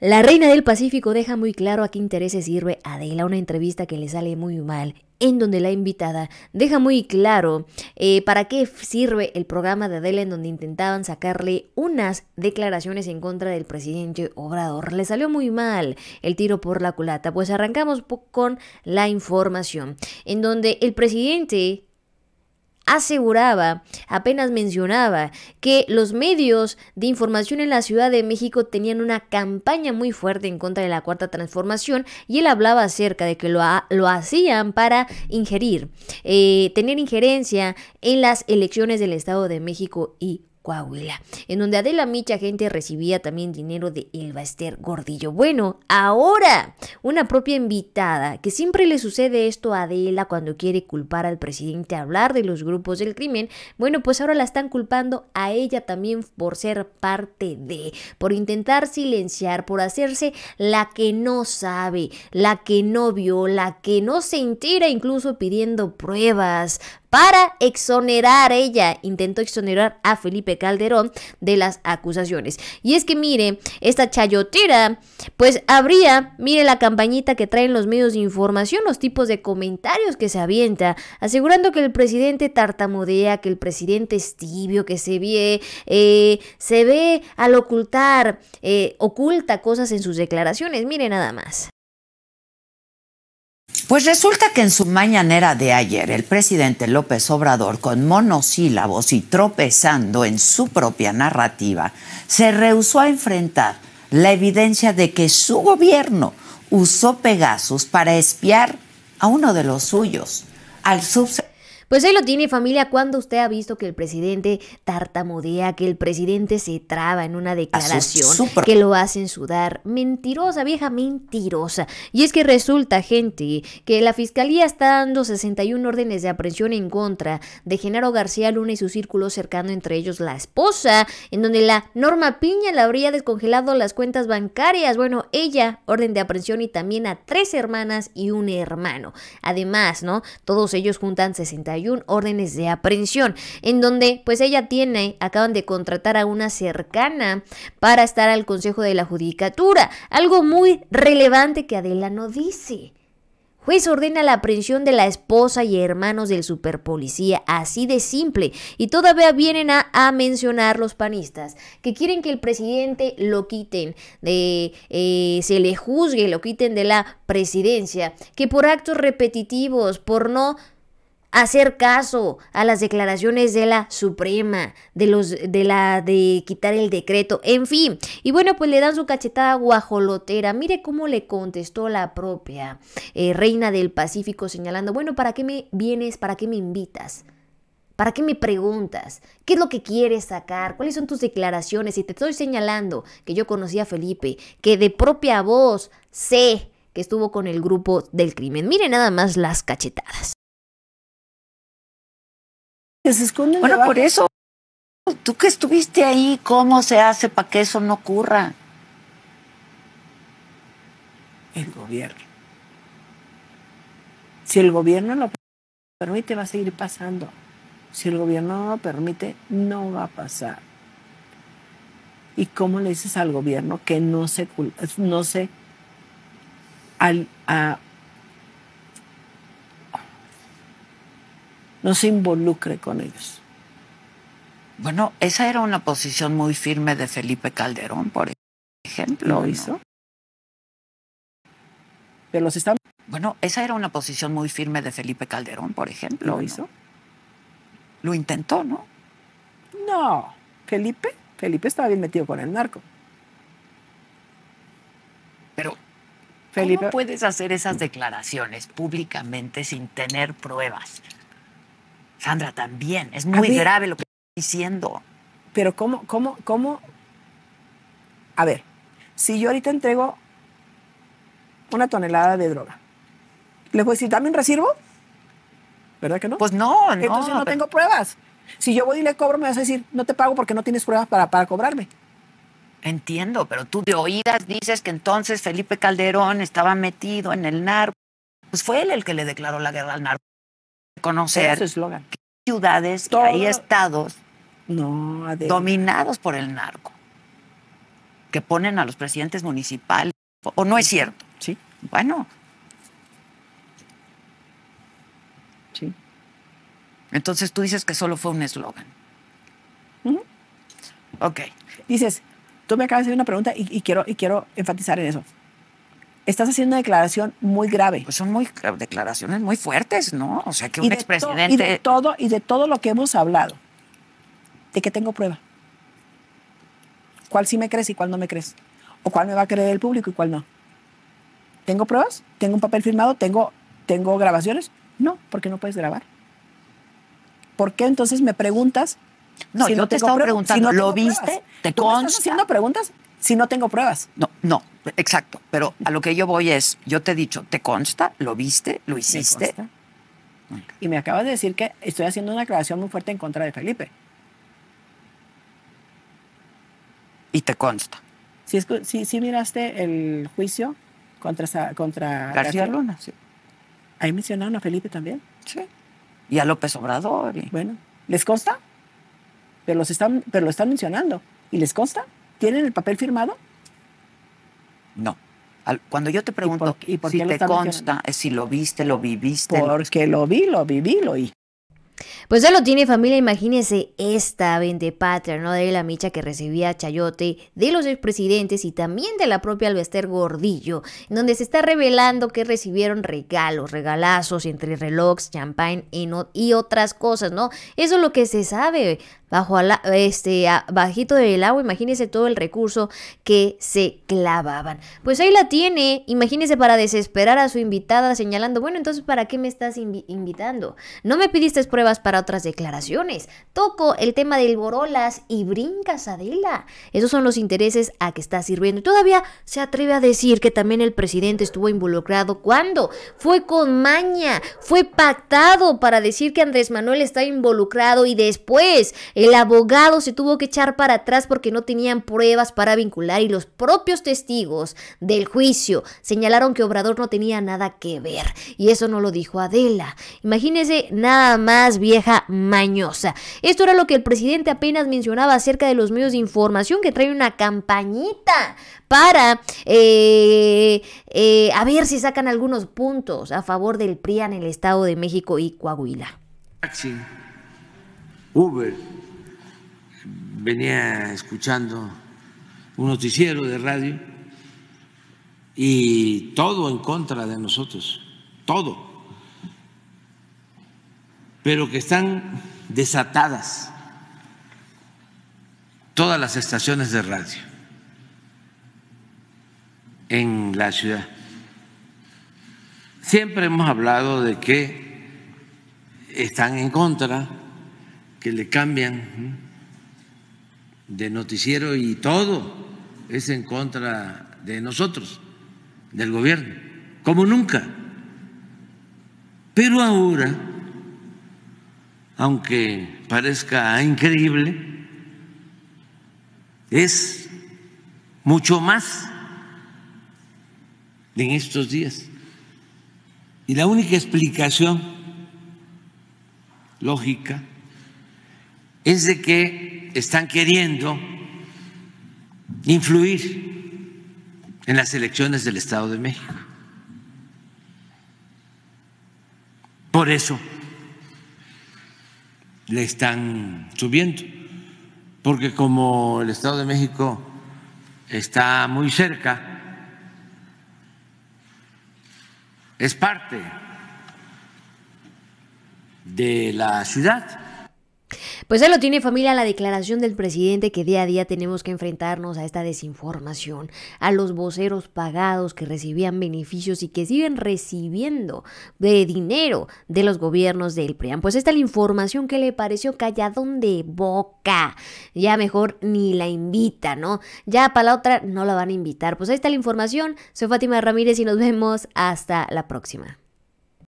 La reina del Pacífico deja muy claro a qué intereses sirve Adela, una entrevista que le sale muy mal, en donde la invitada deja muy claro eh, para qué sirve el programa de Adela en donde intentaban sacarle unas declaraciones en contra del presidente Obrador. Le salió muy mal el tiro por la culata, pues arrancamos con la información, en donde el presidente aseguraba, apenas mencionaba, que los medios de información en la Ciudad de México tenían una campaña muy fuerte en contra de la Cuarta Transformación y él hablaba acerca de que lo, lo hacían para ingerir, eh, tener injerencia en las elecciones del Estado de México y Coahuila, en donde Adela Micha gente recibía también dinero de Elba Esther Gordillo. Bueno, ahora una propia invitada, que siempre le sucede esto a Adela cuando quiere culpar al presidente, hablar de los grupos del crimen, bueno, pues ahora la están culpando a ella también por ser parte de, por intentar silenciar, por hacerse la que no sabe, la que no vio, la que no se entera, incluso pidiendo pruebas, para exonerar ella, intentó exonerar a Felipe Calderón de las acusaciones. Y es que mire, esta chayotera, pues habría, mire la campañita que traen los medios de información, los tipos de comentarios que se avienta, asegurando que el presidente tartamudea, que el presidente es tibio, que se ve, eh, se ve al ocultar, eh, oculta cosas en sus declaraciones, mire nada más. Pues resulta que en su mañanera de ayer, el presidente López Obrador, con monosílabos y tropezando en su propia narrativa, se rehusó a enfrentar la evidencia de que su gobierno usó Pegasus para espiar a uno de los suyos, al subsecretario pues ahí lo tiene familia, cuando usted ha visto que el presidente tartamudea, que el presidente se traba en una ah, declaración, que lo hacen sudar. Mentirosa, vieja mentirosa. Y es que resulta, gente, que la fiscalía está dando 61 órdenes de aprehensión en contra de Genaro García Luna y su círculo cercano, entre ellos la esposa, en donde la Norma Piña le habría descongelado las cuentas bancarias. Bueno, ella, orden de aprehensión y también a tres hermanas y un hermano. Además, ¿no? Todos ellos juntan 61 un órdenes de aprehensión, en donde pues ella tiene, acaban de contratar a una cercana para estar al Consejo de la Judicatura, algo muy relevante que Adela no dice. Juez ordena la aprehensión de la esposa y hermanos del superpolicía, así de simple. Y todavía vienen a, mencionar los panistas, que quieren que el presidente lo quiten, de, eh, se le juzgue, lo quiten de la presidencia, que por actos repetitivos, por no hacer caso a las declaraciones de la Suprema, de los de la de quitar el decreto, en fin. Y bueno, pues le dan su cachetada guajolotera. Mire cómo le contestó la propia eh, reina del Pacífico señalando, bueno, ¿para qué me vienes? ¿Para qué me invitas? ¿Para qué me preguntas? ¿Qué es lo que quieres sacar? ¿Cuáles son tus declaraciones? Y te estoy señalando que yo conocí a Felipe, que de propia voz sé que estuvo con el grupo del crimen. Mire nada más las cachetadas. Bueno, por eso, tú que estuviste ahí, ¿cómo se hace para que eso no ocurra? El gobierno. Si el gobierno lo permite, va a seguir pasando. Si el gobierno no lo permite, no va a pasar. ¿Y cómo le dices al gobierno que no se, no se al, a, no se involucre con ellos. Bueno, esa era una posición muy firme de Felipe Calderón, por ejemplo. ¿Lo hizo? Pero los están... Bueno, esa era una posición muy firme de Felipe Calderón, por ejemplo. ¿Lo hizo? Lo intentó, ¿no? No, Felipe, Felipe estaba bien metido con el narco. Pero Felipe... puedes hacer esas declaraciones públicamente sin tener pruebas? Sandra, también. Es muy grave lo que estás diciendo. Pero ¿cómo, cómo, cómo? A ver, si yo ahorita entrego una tonelada de droga, les voy decir, ¿también recibo? ¿Verdad que no? Pues no, no. Entonces no tengo pruebas. Si yo voy y le cobro, me vas a decir, no te pago porque no tienes pruebas para, para cobrarme. Entiendo, pero tú de oídas dices que entonces Felipe Calderón estaba metido en el narco. Pues fue él el que le declaró la guerra al narco conocer ciudades y hay estados dominados por el narco que ponen a los presidentes municipales. ¿O no es cierto? Sí. Bueno. Sí. Entonces tú dices que solo fue un eslogan. Ok. Dices, tú me acabas de hacer una pregunta y, quiero, y quiero enfatizar en eso estás haciendo una declaración muy grave. Pues son muy eh, declaraciones muy fuertes, ¿no? O sea, que un expresidente. Y de todo, y de todo lo que hemos hablado. ¿De que tengo prueba? ¿Cuál sí me crees y cuál no me crees? ¿O cuál me va a creer el público y cuál no? ¿Tengo pruebas? ¿Tengo un papel firmado? ¿Tengo, tengo grabaciones? No, porque no puedes grabar. ¿Por qué entonces me preguntas? No, si yo no te estaba preguntando, ¿lo viste? ¿Te ¿Tú estás haciendo preguntas si no tengo pruebas. No, no, exacto. Pero a lo que yo voy es, yo te he dicho, ¿te consta? ¿Lo viste? ¿Lo hiciste? y me acabas de decir que estoy haciendo una aclaración muy fuerte en contra de Felipe. Y te consta. Si, miraste el juicio contra, contra García, Luna, sí. Ahí mencionaron a Felipe también. Sí. Y a López Obrador. Bueno, ¿les consta? Pero, los están, pero lo están mencionando. ¿Y les consta? ¿Tienen el papel firmado? No. Cuando yo te pregunto si te consta, si lo viste, lo viviste. Porque lo... vi, lo viví, lo vi. Pues ya lo tiene familia, imagínense esta patria, ¿no? De la micha que recibía Chayote, de los expresidentes y también de la propia Alvester Gordillo, en donde se está revelando que recibieron regalos, regalazos entre relojes, champagne y, y otras cosas, ¿no? Eso es lo que se sabe bajo la, este, bajito del agua, imagínense todo el recurso que se clavaban. Pues ahí la tiene, imagínese, para desesperar a su invitada señalando, bueno, entonces ¿para qué me estás invitando? No me pidiste pruebas para otras declaraciones. Toco el tema del Borolas y brincas, Adela. Esos son los intereses a que está sirviendo. Y todavía se atreve a decir que también el presidente estuvo involucrado. ¿Cuándo? Fue con maña, fue pactado para decir que Andrés Manuel está involucrado y después el abogado se tuvo que echar para atrás porque no tenían pruebas para vincular y los propios testigos del juicio señalaron que Obrador no tenía nada que ver. Y eso no lo dijo Adela. Imagínese nada más vieja mañosa. Esto era lo que el presidente apenas mencionaba acerca de los medios de información que trae una campañita para eh, eh, a ver si sacan algunos puntos a favor del PRI en el Estado de México y Coahuila. Uber venía escuchando un noticiero de radio y todo en contra de nosotros, todo, pero que están desatadas todas las estaciones de radio en la ciudad. Siempre hemos hablado de que están en contra, que le cambian de noticiero y todo es en contra de nosotros, del gobierno, como nunca. Pero ahora, aunque parezca increíble, es mucho más en estos días. Y la única explicación lógica es de que están queriendo influir en las elecciones del Estado de México. Por eso le están subiendo, porque como el Estado de México está muy cerca, es parte de la ciudad. Pues ahí lo tiene familia la declaración del presidente que día a día tenemos que enfrentarnos a esta desinformación, a los voceros pagados que recibían beneficios y que siguen recibiendo de dinero de los gobiernos del PRIAM. Pues esta es la información que le pareció calladón de boca. Ya mejor ni la invita, ¿no? Ya para la otra no la van a invitar. Pues ahí está la información. Soy Fátima Ramírez y nos vemos hasta la próxima.